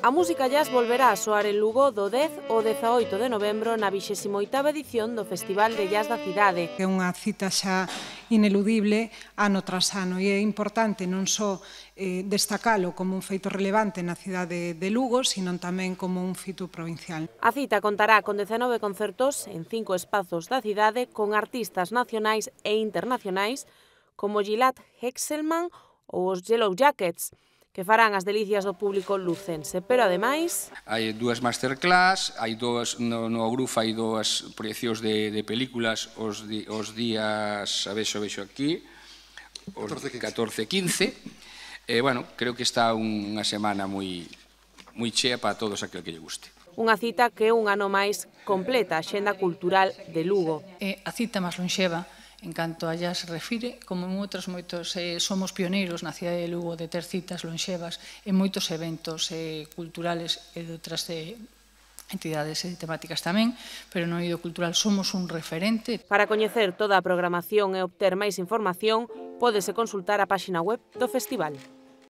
A música jazz volverá a soar en Lugo do 10 ao 18 de novembro na 28ª edición do Festival de Jazz da Cidade. É unha cita xa ineludible ano tras ano e é importante non só eh, destacalo como un feito relevante na cidade de Lugo, sino tamén como un fito provincial. A cita contará con 19 concertos en cinco espazos da cidade con artistas nacionais e internacionais como Gilad Hexelman ou os Yellow Jackets, que farán as delicias do público lucense. Pero ademais... Hai dúas masterclass, hai dúas, no, no grupo hai dúas proyeccións de, de películas os, di, os días, a vexo, vexo aquí, os 14 15. 14-15, eh, bueno, creo que está unha semana moi, moi chea para todos aquel que lle guste. Unha cita que un ano máis completa a xenda cultural de Lugo. É a cita máis lonxeva en canto a jazz refire, como en outros moitos, eh, somos pioneiros na cidade de Lugo de ter citas lonxevas en moitos eventos eh, culturales e de outras de eh, entidades e temáticas tamén, pero no Oído Cultural somos un referente. Para coñecer toda a programación e obter máis información, pódese consultar a páxina web do festival.